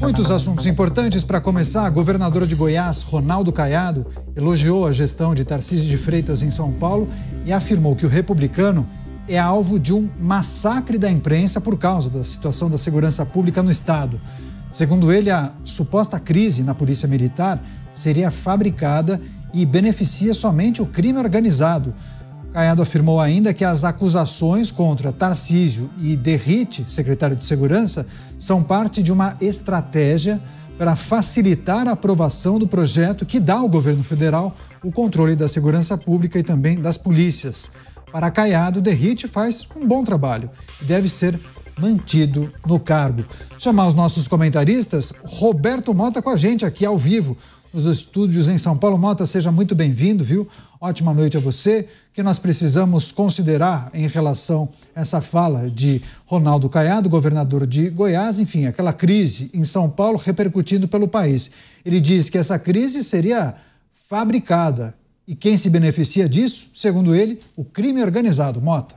Muitos assuntos importantes para começar. A governadora de Goiás, Ronaldo Caiado, elogiou a gestão de Tarcísio de Freitas em São Paulo e afirmou que o republicano é alvo de um massacre da imprensa por causa da situação da segurança pública no estado. Segundo ele, a suposta crise na polícia militar seria fabricada e beneficia somente o crime organizado. Caiado afirmou ainda que as acusações contra Tarcísio e Derrite, secretário de Segurança, são parte de uma estratégia para facilitar a aprovação do projeto que dá ao governo federal o controle da segurança pública e também das polícias. Para Caiado, Derrite faz um bom trabalho e deve ser mantido no cargo. Chamar os nossos comentaristas, Roberto Mota com a gente aqui ao vivo nos estúdios em São Paulo. Mota, seja muito bem-vindo, viu? Ótima noite a você. Que nós precisamos considerar em relação a essa fala de Ronaldo Caiado, governador de Goiás, enfim, aquela crise em São Paulo repercutindo pelo país. Ele diz que essa crise seria fabricada e quem se beneficia disso, segundo ele, o crime organizado. Mota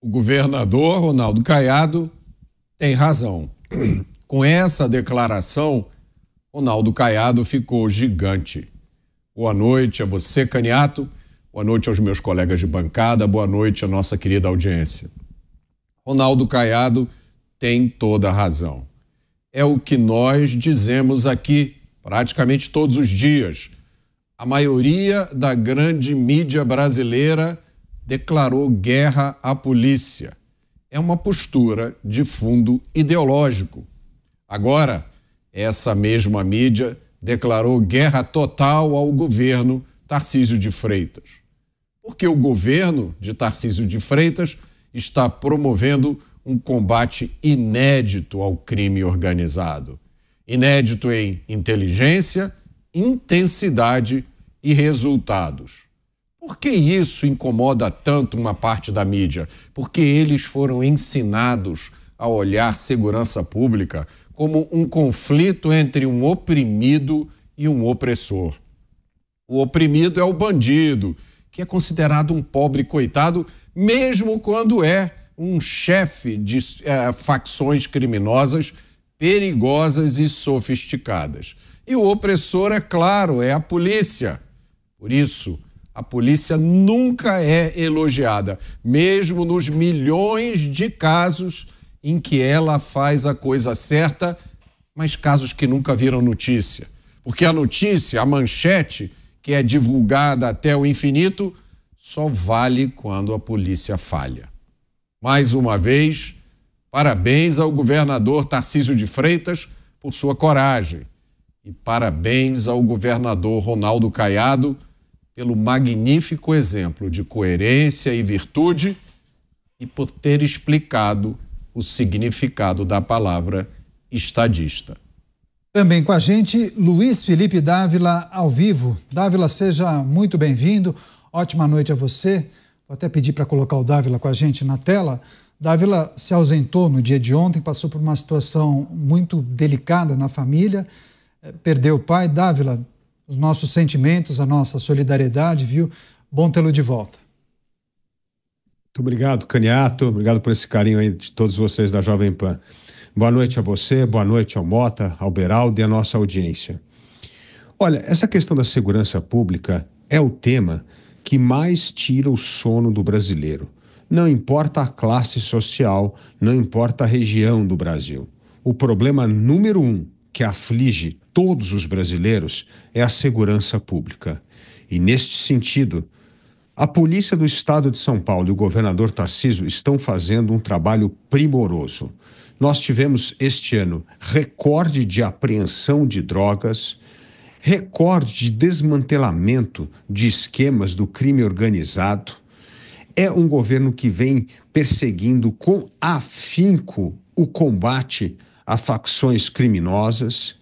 o governador Ronaldo Caiado tem razão. Com essa declaração, Ronaldo Caiado ficou gigante. Boa noite a você, Caniato. Boa noite aos meus colegas de bancada. Boa noite à nossa querida audiência. Ronaldo Caiado tem toda a razão. É o que nós dizemos aqui praticamente todos os dias. A maioria da grande mídia brasileira declarou guerra à polícia. É uma postura de fundo ideológico. Agora, essa mesma mídia declarou guerra total ao governo Tarcísio de Freitas. Porque o governo de Tarcísio de Freitas está promovendo um combate inédito ao crime organizado. Inédito em inteligência, intensidade e resultados. Por que isso incomoda tanto uma parte da mídia? Porque eles foram ensinados a olhar segurança pública como um conflito entre um oprimido e um opressor. O oprimido é o bandido, que é considerado um pobre coitado, mesmo quando é um chefe de é, facções criminosas perigosas e sofisticadas. E o opressor, é claro, é a polícia. Por isso, a polícia nunca é elogiada, mesmo nos milhões de casos em que ela faz a coisa certa, mas casos que nunca viram notícia. Porque a notícia, a manchete, que é divulgada até o infinito, só vale quando a polícia falha. Mais uma vez, parabéns ao governador Tarcísio de Freitas por sua coragem. E parabéns ao governador Ronaldo Caiado pelo magnífico exemplo de coerência e virtude e por ter explicado o significado da palavra estadista. Também com a gente, Luiz Felipe Dávila, ao vivo. Dávila, seja muito bem-vindo. Ótima noite a você. Vou até pedir para colocar o Dávila com a gente na tela. Dávila se ausentou no dia de ontem, passou por uma situação muito delicada na família, eh, perdeu o pai. Dávila, os nossos sentimentos, a nossa solidariedade, viu? Bom tê-lo de volta. Muito obrigado, Caniato. Obrigado por esse carinho aí de todos vocês da Jovem Pan. Boa noite a você, boa noite ao Mota, ao Beraldo e à nossa audiência. Olha, essa questão da segurança pública é o tema que mais tira o sono do brasileiro. Não importa a classe social, não importa a região do Brasil. O problema número um que aflige todos os brasileiros é a segurança pública. E neste sentido, a Polícia do Estado de São Paulo e o governador Tarcísio estão fazendo um trabalho primoroso. Nós tivemos este ano recorde de apreensão de drogas, recorde de desmantelamento de esquemas do crime organizado. É um governo que vem perseguindo com afinco o combate a facções criminosas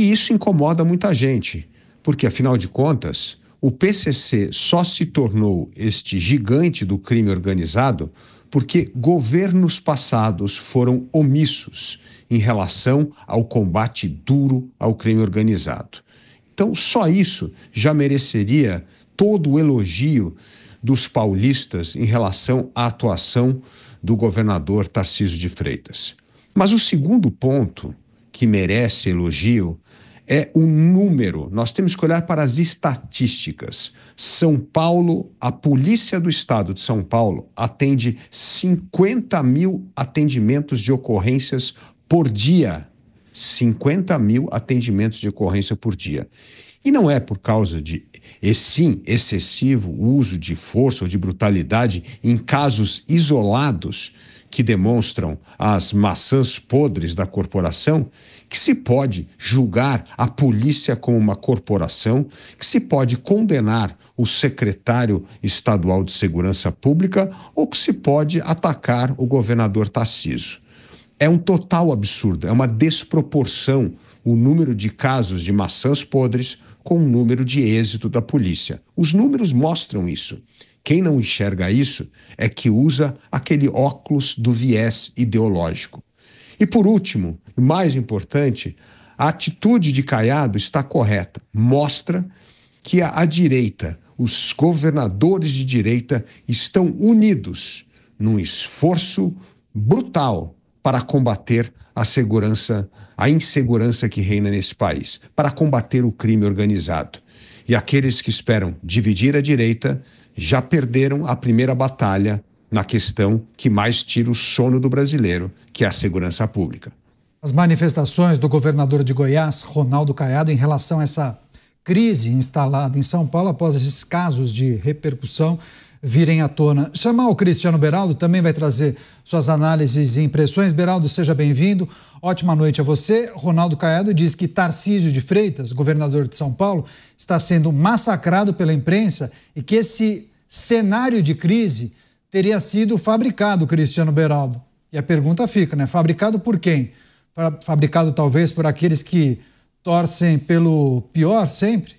e isso incomoda muita gente, porque afinal de contas, o PCC só se tornou este gigante do crime organizado porque governos passados foram omissos em relação ao combate duro ao crime organizado. Então, só isso já mereceria todo o elogio dos paulistas em relação à atuação do governador Tarcísio de Freitas. Mas o segundo ponto que merece elogio é o número. Nós temos que olhar para as estatísticas. São Paulo, a Polícia do Estado de São Paulo atende 50 mil atendimentos de ocorrências por dia. 50 mil atendimentos de ocorrência por dia. E não é por causa de, e sim, excessivo uso de força ou de brutalidade em casos isolados que demonstram as maçãs podres da corporação, que se pode julgar a polícia como uma corporação, que se pode condenar o secretário estadual de segurança pública ou que se pode atacar o governador Tarciso. É um total absurdo, é uma desproporção o número de casos de maçãs podres com o número de êxito da polícia. Os números mostram isso. Quem não enxerga isso é que usa aquele óculos do viés ideológico. E por último, mais importante, a atitude de Caiado está correta. Mostra que a, a direita, os governadores de direita, estão unidos num esforço brutal para combater a segurança, a insegurança que reina nesse país, para combater o crime organizado. E aqueles que esperam dividir a direita já perderam a primeira batalha na questão que mais tira o sono do brasileiro, que é a segurança pública. As manifestações do governador de Goiás, Ronaldo Caiado, em relação a essa crise instalada em São Paulo após esses casos de repercussão virem à tona. Chamar o Cristiano Beraldo também vai trazer suas análises e impressões. Beraldo, seja bem-vindo. Ótima noite a você. Ronaldo Caiado diz que Tarcísio de Freitas, governador de São Paulo, está sendo massacrado pela imprensa e que esse cenário de crise teria sido fabricado, Cristiano Beraldo. E a pergunta fica, né? Fabricado por quem? Fabricado talvez por aqueles que torcem pelo pior sempre?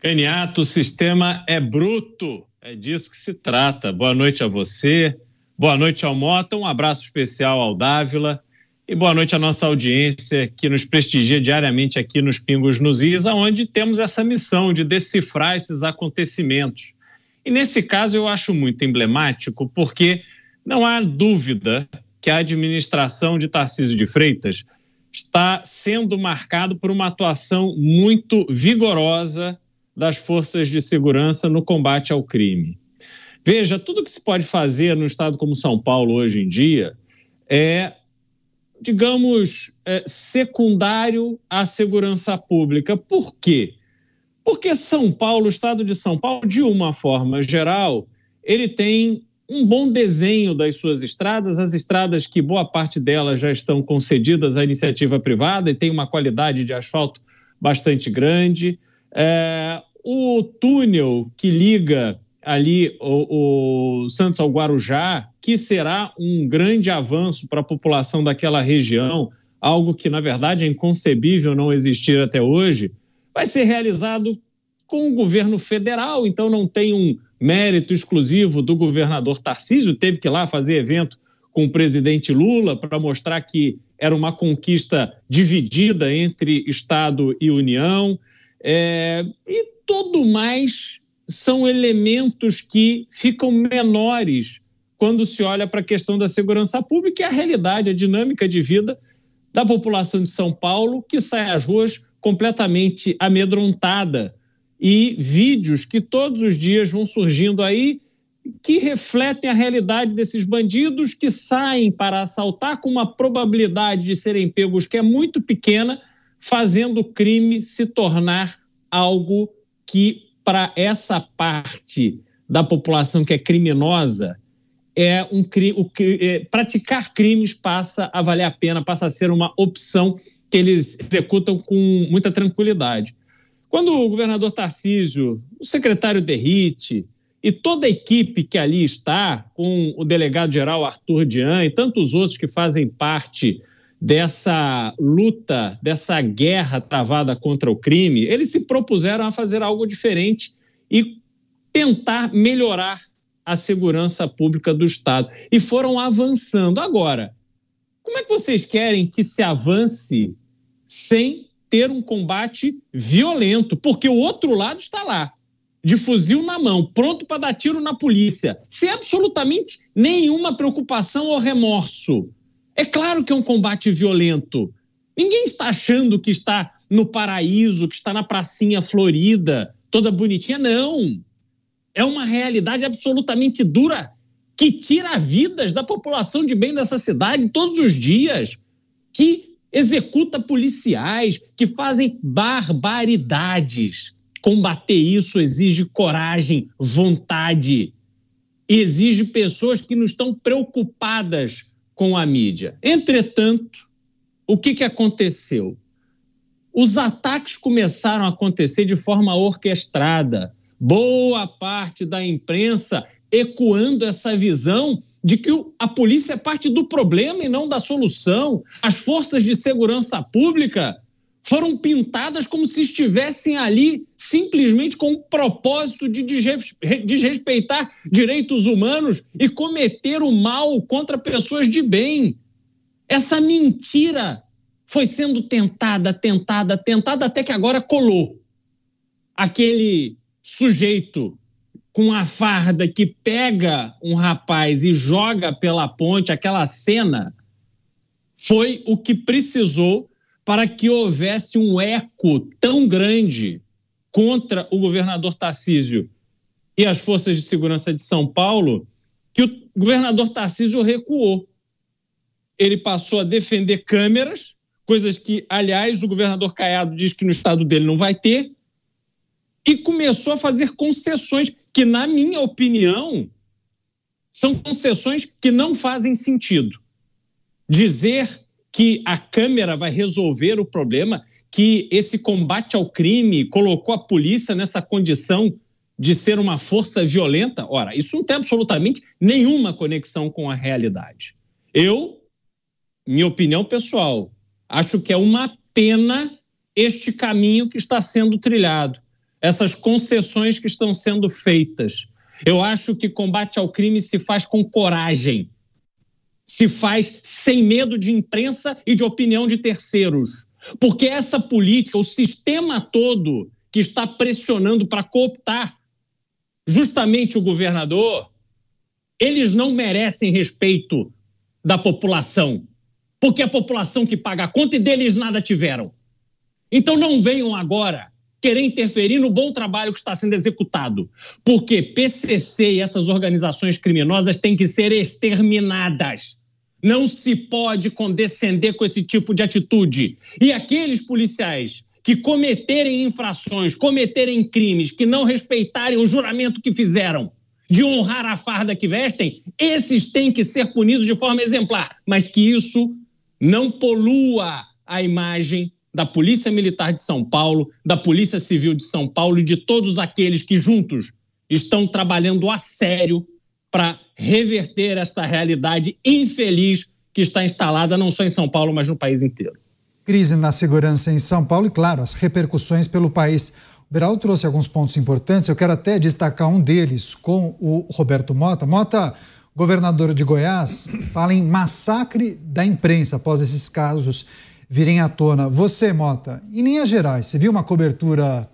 Caniato, o sistema é bruto. É disso que se trata. Boa noite a você, boa noite ao Mota, um abraço especial ao Dávila e boa noite à nossa audiência que nos prestigia diariamente aqui nos Pingos nos Is, onde temos essa missão de decifrar esses acontecimentos. E nesse caso eu acho muito emblemático porque não há dúvida que a administração de Tarcísio de Freitas está sendo marcado por uma atuação muito vigorosa das forças de segurança no combate ao crime. Veja, tudo que se pode fazer no estado como São Paulo hoje em dia é, digamos, é, secundário à segurança pública. Por quê? Porque São Paulo, o estado de São Paulo, de uma forma geral, ele tem um bom desenho das suas estradas, as estradas que boa parte delas já estão concedidas à iniciativa privada e tem uma qualidade de asfalto bastante grande. É, o túnel que liga ali o, o Santos ao Guarujá, que será um grande avanço para a população daquela região, algo que na verdade é inconcebível não existir até hoje, vai ser realizado com o governo federal, então não tem um mérito exclusivo do governador Tarcísio, teve que ir lá fazer evento com o presidente Lula para mostrar que era uma conquista dividida entre Estado e União. É, e Todo mais são elementos que ficam menores quando se olha para a questão da segurança pública e a realidade, a dinâmica de vida da população de São Paulo, que sai às ruas completamente amedrontada. E vídeos que todos os dias vão surgindo aí que refletem a realidade desses bandidos que saem para assaltar com uma probabilidade de serem pegos que é muito pequena, fazendo o crime se tornar algo que para essa parte da população que é criminosa, é um o, é, praticar crimes passa a valer a pena, passa a ser uma opção que eles executam com muita tranquilidade. Quando o governador Tarcísio, o secretário Derrite e toda a equipe que ali está, com o delegado-geral Arthur Dian e tantos outros que fazem parte dessa luta, dessa guerra travada contra o crime, eles se propuseram a fazer algo diferente e tentar melhorar a segurança pública do Estado. E foram avançando. Agora, como é que vocês querem que se avance sem ter um combate violento? Porque o outro lado está lá, de fuzil na mão, pronto para dar tiro na polícia, sem absolutamente nenhuma preocupação ou remorso. É claro que é um combate violento. Ninguém está achando que está no paraíso, que está na pracinha florida, toda bonitinha. Não. É uma realidade absolutamente dura que tira vidas da população de bem dessa cidade todos os dias, que executa policiais, que fazem barbaridades. Combater isso exige coragem, vontade, exige pessoas que não estão preocupadas com a mídia. Entretanto, o que, que aconteceu? Os ataques começaram a acontecer de forma orquestrada. Boa parte da imprensa ecoando essa visão de que a polícia é parte do problema e não da solução. As forças de segurança pública foram pintadas como se estivessem ali simplesmente com o propósito de desrespeitar direitos humanos e cometer o mal contra pessoas de bem. Essa mentira foi sendo tentada, tentada, tentada, até que agora colou. Aquele sujeito com a farda que pega um rapaz e joga pela ponte, aquela cena, foi o que precisou para que houvesse um eco tão grande contra o governador Tarcísio e as forças de segurança de São Paulo que o governador Tarcísio recuou. Ele passou a defender câmeras, coisas que, aliás, o governador Caiado diz que no estado dele não vai ter, e começou a fazer concessões que, na minha opinião, são concessões que não fazem sentido. Dizer que a Câmara vai resolver o problema, que esse combate ao crime colocou a polícia nessa condição de ser uma força violenta? Ora, isso não tem absolutamente nenhuma conexão com a realidade. Eu, minha opinião pessoal, acho que é uma pena este caminho que está sendo trilhado, essas concessões que estão sendo feitas. Eu acho que combate ao crime se faz com coragem se faz sem medo de imprensa e de opinião de terceiros. Porque essa política, o sistema todo que está pressionando para cooptar justamente o governador, eles não merecem respeito da população. Porque é a população que paga a conta e deles nada tiveram. Então não venham agora querer interferir no bom trabalho que está sendo executado. Porque PCC e essas organizações criminosas têm que ser exterminadas. Não se pode condescender com esse tipo de atitude. E aqueles policiais que cometerem infrações, cometerem crimes, que não respeitarem o juramento que fizeram de honrar a farda que vestem, esses têm que ser punidos de forma exemplar, mas que isso não polua a imagem da Polícia Militar de São Paulo, da Polícia Civil de São Paulo e de todos aqueles que juntos estão trabalhando a sério para reverter esta realidade infeliz que está instalada não só em São Paulo, mas no país inteiro. Crise na segurança em São Paulo e, claro, as repercussões pelo país. O Beral trouxe alguns pontos importantes, eu quero até destacar um deles com o Roberto Mota. Mota, governador de Goiás, fala em massacre da imprensa após esses casos virem à tona. Você, Mota, em linhas gerais, você viu uma cobertura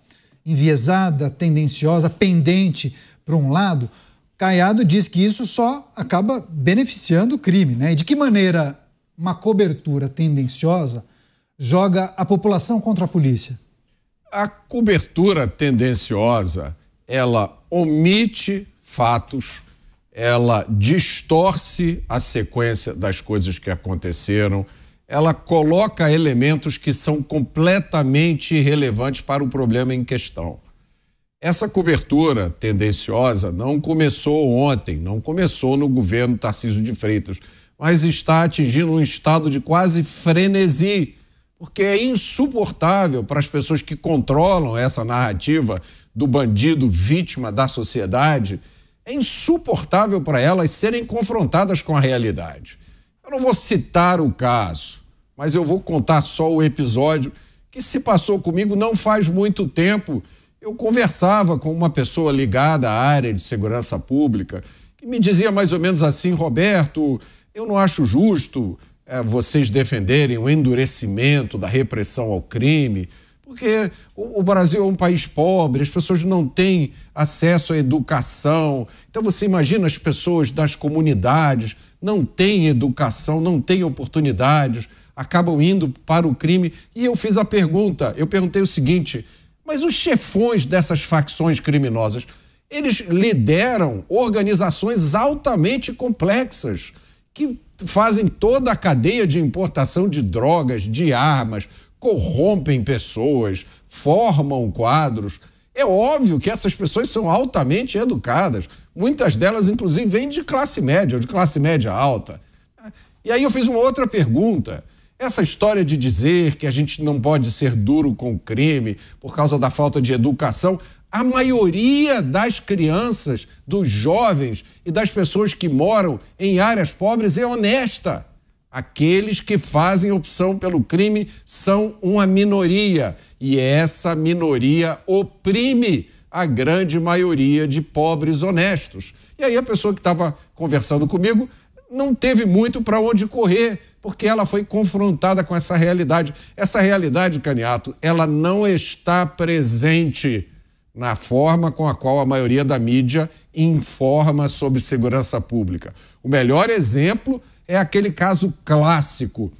enviesada, tendenciosa, pendente para um lado? Caiado diz que isso só acaba beneficiando o crime, né? E de que maneira uma cobertura tendenciosa joga a população contra a polícia? A cobertura tendenciosa, ela omite fatos, ela distorce a sequência das coisas que aconteceram, ela coloca elementos que são completamente irrelevantes para o problema em questão. Essa cobertura tendenciosa não começou ontem, não começou no governo Tarcísio de Freitas, mas está atingindo um estado de quase frenesi, porque é insuportável para as pessoas que controlam essa narrativa do bandido vítima da sociedade, é insuportável para elas serem confrontadas com a realidade. Eu não vou citar o caso, mas eu vou contar só o episódio que se passou comigo não faz muito tempo eu conversava com uma pessoa ligada à área de segurança pública que me dizia mais ou menos assim: Roberto, eu não acho justo é, vocês defenderem o endurecimento da repressão ao crime, porque o, o Brasil é um país pobre, as pessoas não têm acesso à educação. Então você imagina as pessoas das comunidades não têm educação, não têm oportunidades, acabam indo para o crime. E eu fiz a pergunta, eu perguntei o seguinte mas os chefões dessas facções criminosas, eles lideram organizações altamente complexas que fazem toda a cadeia de importação de drogas, de armas, corrompem pessoas, formam quadros. É óbvio que essas pessoas são altamente educadas. Muitas delas, inclusive, vêm de classe média ou de classe média alta. E aí eu fiz uma outra pergunta. Essa história de dizer que a gente não pode ser duro com o crime por causa da falta de educação, a maioria das crianças, dos jovens e das pessoas que moram em áreas pobres é honesta. Aqueles que fazem opção pelo crime são uma minoria e essa minoria oprime a grande maioria de pobres honestos. E aí a pessoa que estava conversando comigo não teve muito para onde correr porque ela foi confrontada com essa realidade. Essa realidade, Caniato, ela não está presente na forma com a qual a maioria da mídia informa sobre segurança pública. O melhor exemplo é aquele caso clássico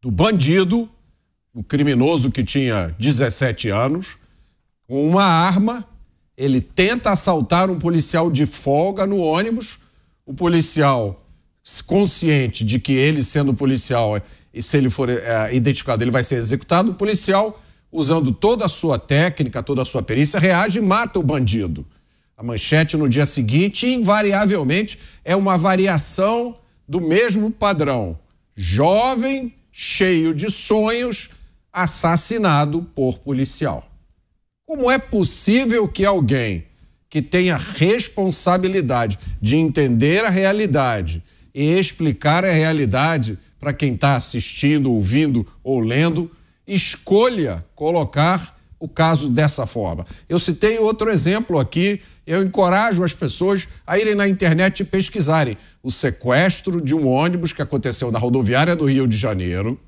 do bandido, o criminoso que tinha 17 anos, com uma arma, ele tenta assaltar um policial de folga no ônibus, o policial consciente de que ele, sendo policial, é, e se ele for é, identificado, ele vai ser executado, o policial, usando toda a sua técnica, toda a sua perícia, reage e mata o bandido. A manchete no dia seguinte, invariavelmente, é uma variação do mesmo padrão. Jovem, cheio de sonhos, assassinado por policial. Como é possível que alguém que tenha responsabilidade de entender a realidade, e explicar a realidade para quem está assistindo, ouvindo ou lendo, escolha colocar o caso dessa forma. Eu citei outro exemplo aqui, eu encorajo as pessoas a irem na internet e pesquisarem o sequestro de um ônibus que aconteceu na rodoviária do Rio de Janeiro.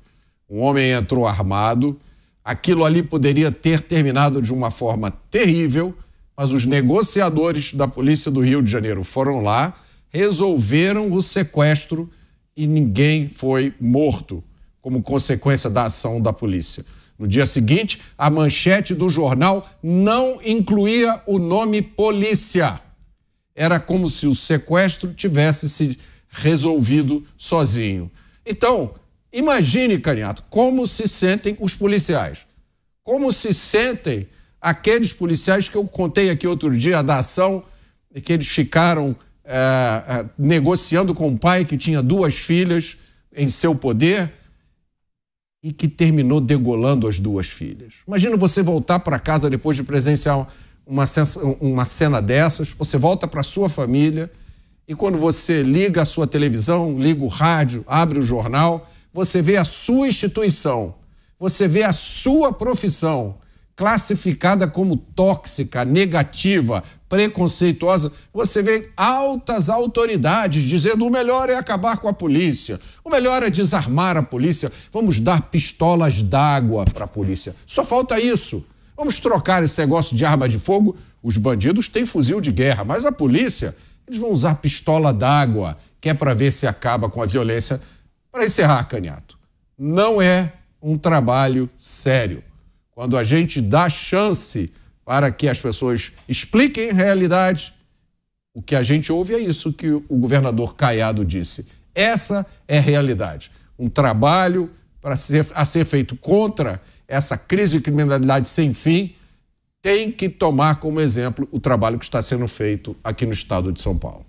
Um homem entrou armado. Aquilo ali poderia ter terminado de uma forma terrível, mas os negociadores da polícia do Rio de Janeiro foram lá, resolveram o sequestro e ninguém foi morto como consequência da ação da polícia. No dia seguinte, a manchete do jornal não incluía o nome polícia. Era como se o sequestro tivesse se resolvido sozinho. Então, imagine, Caniato, como se sentem os policiais. Como se sentem aqueles policiais que eu contei aqui outro dia da ação, que eles ficaram é, é, negociando com o pai que tinha duas filhas em seu poder e que terminou degolando as duas filhas. Imagina você voltar para casa depois de presenciar uma, uma cena dessas, você volta para sua família e quando você liga a sua televisão, liga o rádio, abre o jornal, você vê a sua instituição, você vê a sua profissão classificada como tóxica, negativa, preconceituosa, você vê altas autoridades dizendo o melhor é acabar com a polícia, o melhor é desarmar a polícia, vamos dar pistolas d'água para a polícia. Só falta isso. Vamos trocar esse negócio de arma de fogo. Os bandidos têm fuzil de guerra, mas a polícia, eles vão usar pistola d'água, que é para ver se acaba com a violência. Para encerrar, Caniato, não é um trabalho sério. Quando a gente dá chance para que as pessoas expliquem a realidade. O que a gente ouve é isso que o governador Caiado disse. Essa é a realidade. Um trabalho para ser, a ser feito contra essa crise de criminalidade sem fim tem que tomar como exemplo o trabalho que está sendo feito aqui no estado de São Paulo.